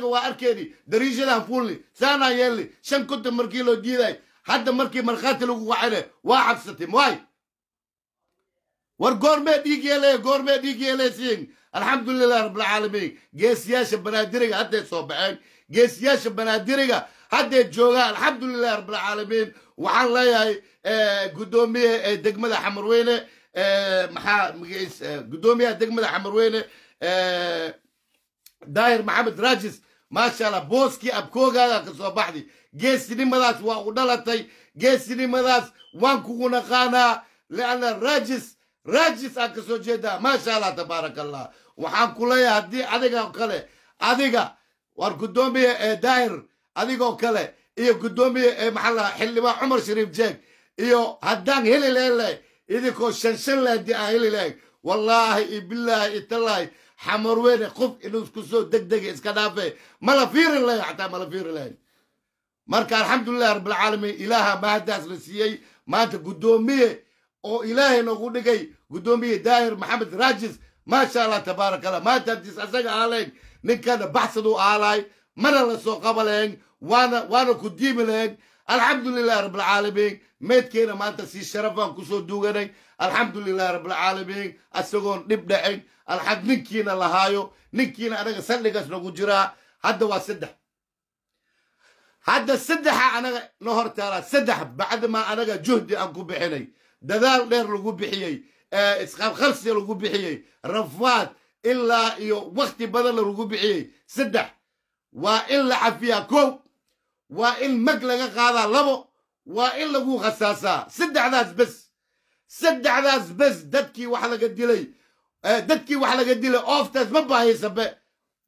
waa arkeeni dariishadaha fuulni saanaa yeelni shan konton markii loo diiday hadda markii markhaati lagu wacane waa cabsatay maay war goormee dhiig yeelaya goormee dhiig yeelaysiin alxamdulilah rabbilcaalamiin geesiyaasha banaadiriga hadday soo baxeen geesiyaasha banaadiriga hadday joogaan alxamdulilah rabbilcaalamiin waxaan leeyahay eh, guddoomiye ee eh, degmada xamarweyne eh, maxaa magiciis guddoomiyaha degmada xamarweyne daahir maxamed rajis maasha allah booskii abkoogaaga ka soo baxday geesinimadaas waa u dhalatay geesinimadaas waan kugu naqaanaa lianna rajis rajis aan ka soo jeedaa maasha allah tabaarak allah waxaan ku leeyahay haddii adiga kale adiga war guddoomiye ee daahir adigoo kale iyo guddoomiye ee maxaalaha xildhibaan cumar shariif jeeg iyo haddaan heli leele idinkoo shanshan le haddii aan heli leeg wallaahi iyo bilaahi iyo tallaahi xamar weyne qof inuu isku soo dega iska dhaafe mala fiirin lahayn xataa mala fiirin lahayn marka alxamdulilahi rabbilcaalamiin ilaaha la siiyey maanta guddoomiye oo ilaahay noogu dhigay guddoomiye daahir maxamed rajis maasha allah tabaaraka allah maanta haddiis asaga aalayn ninkana baxsaduu aalaay mana la soo qaba lahayn waana waana ku diimi lahayn alxamdulilahi rabbilcaalamiin meydkeena maanta si sharafaan baan kusoo duuganay alxamdulilahi rabbilcaalamiin asagoon dhib dhacin alxaq ninkiina lahaayo ninkiina anaga saldhigaas nagu jiraa hadda waa saddex hadda saddexa anaga na hor saddex bacdamaa anaga juhdi aan ku bixinay dadaal dheer lagu bixiyey isqabqalsi lagu bixiyey rafaad ilaa iyo wakti badan lagu bixiyey saddex waa in la cafiyaa kow waa in mag laga qaadaa labo waa in lagu khasaasaa saddexdaas bes saddexdaas bes dadkii wax laga dilay eh, dadkii wax laga dilay ooftaas ma bahaysa be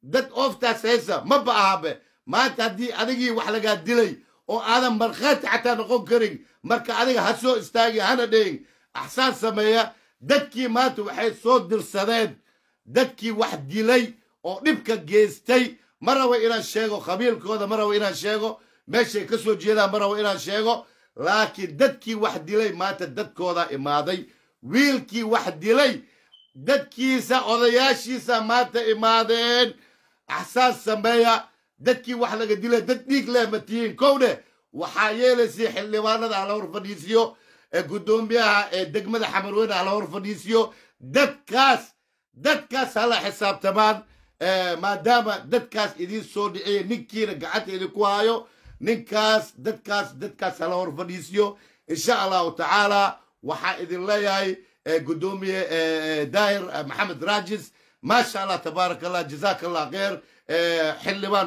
dad ooftaas haysa ma ba'aha be maanta haddii adigii wax lagaa dilay oo aadan markhaati xataa noqon karin marka adiga ha soo istaagin hana dhegin axsaan sameeya dadkii maanta waxay soo dirsadeen dadkii wax dilay oo dhibka geystay ma rabo inaan sheego khabiilkooda ma rabo inaan sheego meeshay ka soo jeedaan ma rabo inaan sheego laakiin dadkii wax dilay maanta dadkoodaa imaaday wiilkii wax dilay dadkiisa odayaashiisa maanta imaadeen axsaan sameeya dadkii wax laga dilay dad dhiig leh ma tihiin kowne waxaa yeelaysay xildhibaanada hala hor fadhiisiyo ee guddoomiyaha ee degmada xamarweyne hala hor fadhiisiyo dadkaas dadkaas hala xisaabtamaan maadaama dadkaas idiin soo dhiciya ninkiina gacanta idinku haayo ninkaas dadkaas dadkaas hala hor fadhiisiyo insha allahu tacaala waxaa idin leeyahay gudoomiye daahir maxamed raajis maasha allah tabaaraka allah jazaak allah kheyr xildhibaan